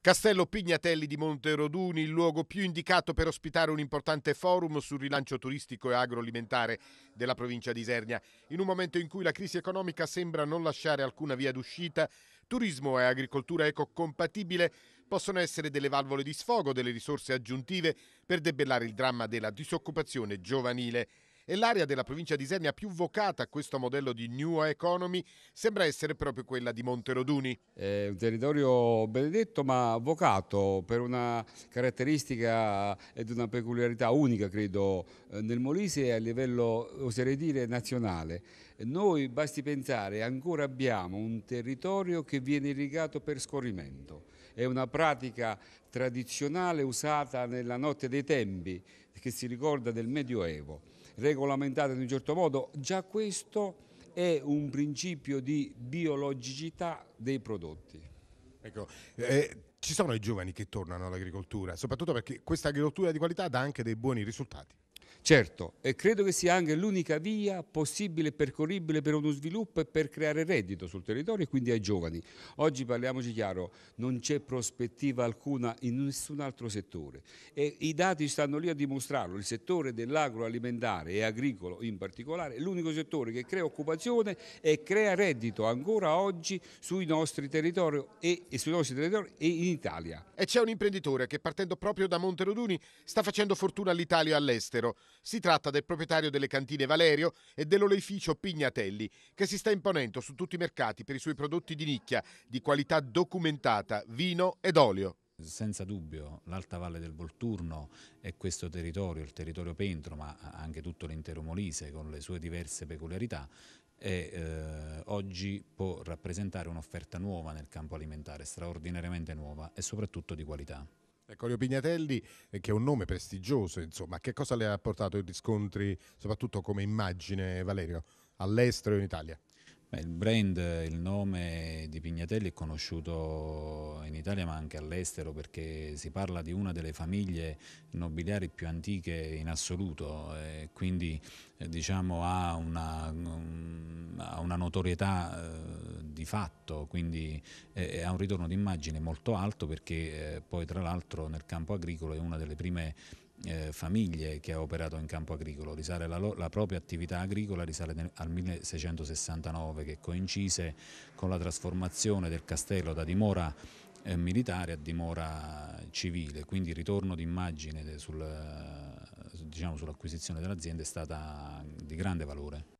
Castello Pignatelli di Monteroduni, il luogo più indicato per ospitare un importante forum sul rilancio turistico e agroalimentare della provincia di Isernia. In un momento in cui la crisi economica sembra non lasciare alcuna via d'uscita, turismo e agricoltura ecocompatibile possono essere delle valvole di sfogo, delle risorse aggiuntive per debellare il dramma della disoccupazione giovanile e l'area della provincia di Isernia più vocata a questo modello di New Economy sembra essere proprio quella di Monteroduni. È un territorio benedetto ma vocato per una caratteristica ed una peculiarità unica credo eh, nel Molise a livello oserei dire nazionale. Noi basti pensare ancora abbiamo un territorio che viene irrigato per scorrimento. È una pratica tradizionale usata nella notte dei tempi che si ricorda del Medioevo regolamentate in un certo modo, già questo è un principio di biologicità dei prodotti. Ecco, eh, ci sono i giovani che tornano all'agricoltura, soprattutto perché questa agricoltura di qualità dà anche dei buoni risultati. Certo, e credo che sia anche l'unica via possibile e percorribile per uno sviluppo e per creare reddito sul territorio e quindi ai giovani. Oggi parliamoci chiaro, non c'è prospettiva alcuna in nessun altro settore e i dati stanno lì a dimostrarlo, il settore dell'agroalimentare e agricolo in particolare è l'unico settore che crea occupazione e crea reddito ancora oggi sui nostri territori e, e, sui nostri territori e in Italia. E c'è un imprenditore che partendo proprio da Monteroduni sta facendo fortuna all'Italia e all'estero. Si tratta del proprietario delle cantine Valerio e dell'oleificio Pignatelli, che si sta imponendo su tutti i mercati per i suoi prodotti di nicchia, di qualità documentata, vino ed olio. Senza dubbio l'Alta Valle del Volturno e questo territorio, il territorio Pentro, ma anche tutto l'intero Molise con le sue diverse peculiarità, e eh, oggi può rappresentare un'offerta nuova nel campo alimentare, straordinariamente nuova e soprattutto di qualità. Eh, Corio Pignatelli, eh, che è un nome prestigioso, insomma, che cosa le ha portato i riscontri, soprattutto come immagine, Valerio, all'estero e in Italia? Beh, il brand, il nome di Pignatelli è conosciuto in Italia ma anche all'estero perché si parla di una delle famiglie nobiliari più antiche in assoluto e eh, quindi diciamo, ha, una, mm, ha una, notorietà di fatto, quindi eh, eh, ha un ritorno d'immagine molto alto perché eh, poi tra l'altro nel campo agricolo è una delle prime eh, famiglie che ha operato in campo agricolo, risale la, la propria attività agricola risale nel, al 1669 che coincise con la trasformazione del castello da dimora eh, militare a dimora civile, quindi il ritorno d'immagine sul, eh, diciamo, sull'acquisizione dell'azienda è stata di grande valore.